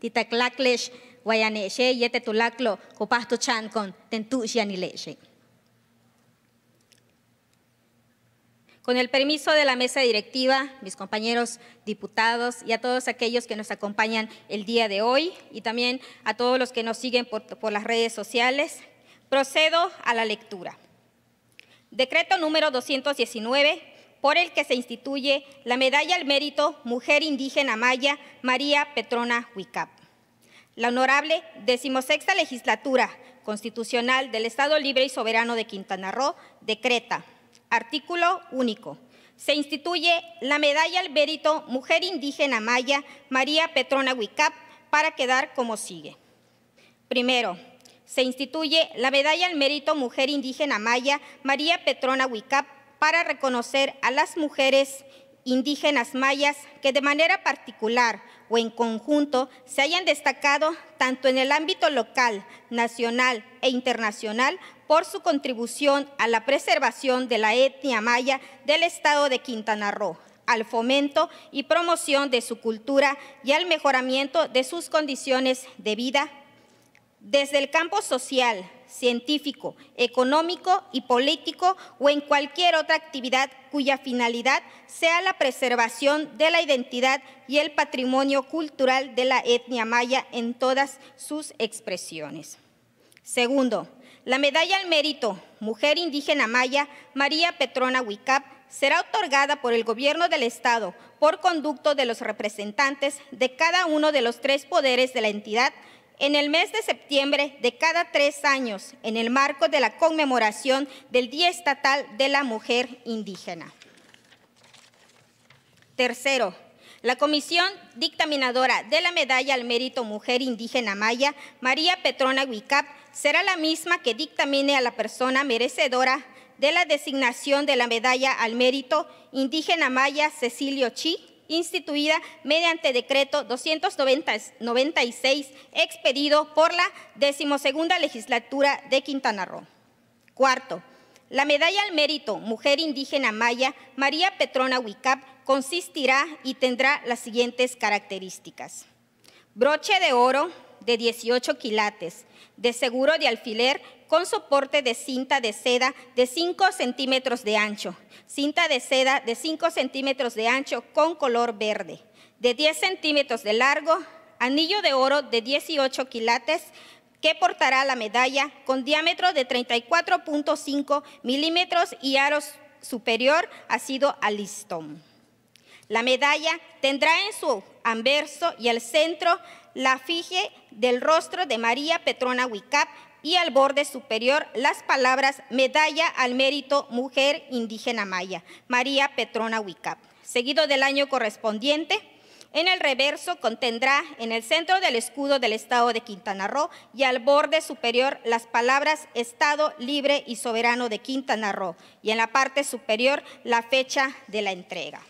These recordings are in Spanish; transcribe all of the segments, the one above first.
titaklaklesh, yete tulaklo, con Con el permiso de la mesa directiva, mis compañeros diputados y a todos aquellos que nos acompañan el día de hoy y también a todos los que nos siguen por, por las redes sociales, procedo a la lectura. Decreto número 219 por el que se instituye la Medalla al Mérito Mujer Indígena Maya María Petrona Huicap. La honorable decimosexta legislatura constitucional del Estado Libre y Soberano de Quintana Roo decreta, artículo único, se instituye la Medalla al Mérito Mujer Indígena Maya María Petrona Huicap para quedar como sigue. Primero, se instituye la Medalla al Mérito Mujer Indígena Maya María Petrona Huicap para reconocer a las mujeres indígenas mayas que de manera particular o en conjunto se hayan destacado tanto en el ámbito local, nacional e internacional por su contribución a la preservación de la etnia maya del estado de Quintana Roo, al fomento y promoción de su cultura y al mejoramiento de sus condiciones de vida desde el campo social, científico, económico y político o en cualquier otra actividad cuya finalidad sea la preservación de la identidad y el patrimonio cultural de la etnia maya en todas sus expresiones. Segundo, la medalla al mérito Mujer Indígena Maya María Petrona Huicap será otorgada por el Gobierno del Estado por conducto de los representantes de cada uno de los tres poderes de la entidad en el mes de septiembre de cada tres años, en el marco de la conmemoración del Día Estatal de la Mujer Indígena. Tercero, la comisión dictaminadora de la Medalla al Mérito Mujer Indígena Maya, María Petrona Huicap, será la misma que dictamine a la persona merecedora de la designación de la Medalla al Mérito Indígena Maya Cecilio Chi instituida mediante decreto 296 expedido por la decimosegunda legislatura de Quintana Roo. Cuarto, la medalla al mérito Mujer Indígena Maya María Petrona Huicap consistirá y tendrá las siguientes características. Broche de oro, de 18 quilates, de seguro de alfiler con soporte de cinta de seda de 5 centímetros de ancho, cinta de seda de 5 centímetros de ancho con color verde, de 10 centímetros de largo, anillo de oro de 18 quilates que portará la medalla con diámetro de 34.5 milímetros y aros superior ha sido la medalla tendrá en su anverso y el centro la fije del rostro de María Petrona Wicap y al borde superior las palabras Medalla al Mérito Mujer Indígena Maya, María Petrona Wicap, seguido del año correspondiente. En el reverso contendrá en el centro del escudo del Estado de Quintana Roo y al borde superior las palabras Estado Libre y Soberano de Quintana Roo y en la parte superior la fecha de la entrega.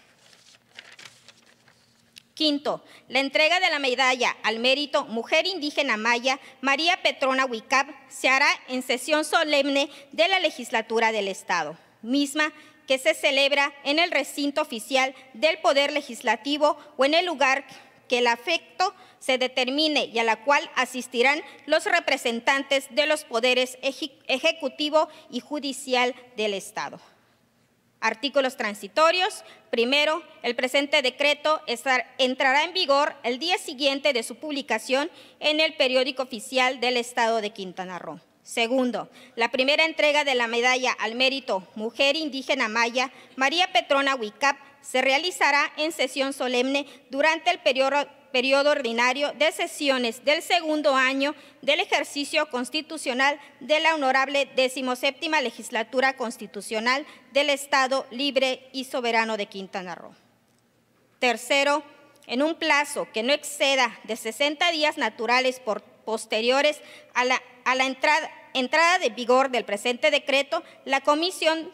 Quinto, la entrega de la medalla al mérito Mujer Indígena Maya María Petrona Wicab se hará en sesión solemne de la legislatura del Estado, misma que se celebra en el recinto oficial del Poder Legislativo o en el lugar que el afecto se determine y a la cual asistirán los representantes de los poderes ejecutivo y judicial del Estado. Artículos transitorios. Primero, el presente decreto entrará en vigor el día siguiente de su publicación en el periódico oficial del Estado de Quintana Roo. Segundo, la primera entrega de la medalla al mérito Mujer Indígena Maya María Petrona Huicap se realizará en sesión solemne durante el periodo periodo ordinario de sesiones del segundo año del ejercicio constitucional de la Honorable 17 Legislatura Constitucional del Estado Libre y Soberano de Quintana Roo. Tercero, en un plazo que no exceda de 60 días naturales por posteriores a la, entrada, entrada de vigor del presente decreto, la Comisión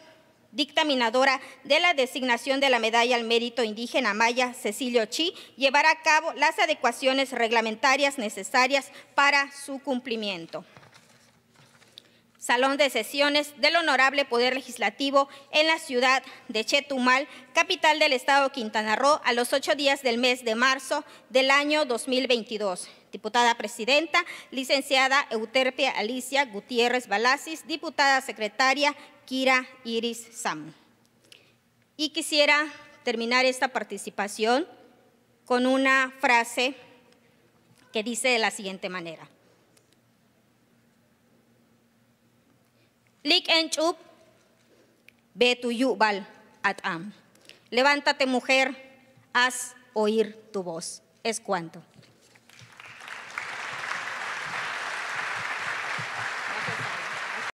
dictaminadora de la designación de la Medalla al Mérito Indígena Maya, Cecilio Chi, llevará a cabo las adecuaciones reglamentarias necesarias para su cumplimiento. Salón de Sesiones del Honorable Poder Legislativo en la ciudad de Chetumal, capital del estado Quintana Roo, a los ocho días del mes de marzo del año 2022. Diputada Presidenta, licenciada Euterpia Alicia Gutiérrez Balasis, diputada secretaria Kira Iris Sam. Y quisiera terminar esta participación con una frase que dice de la siguiente manera. Lik en Levántate mujer, haz oír tu voz. Es cuanto.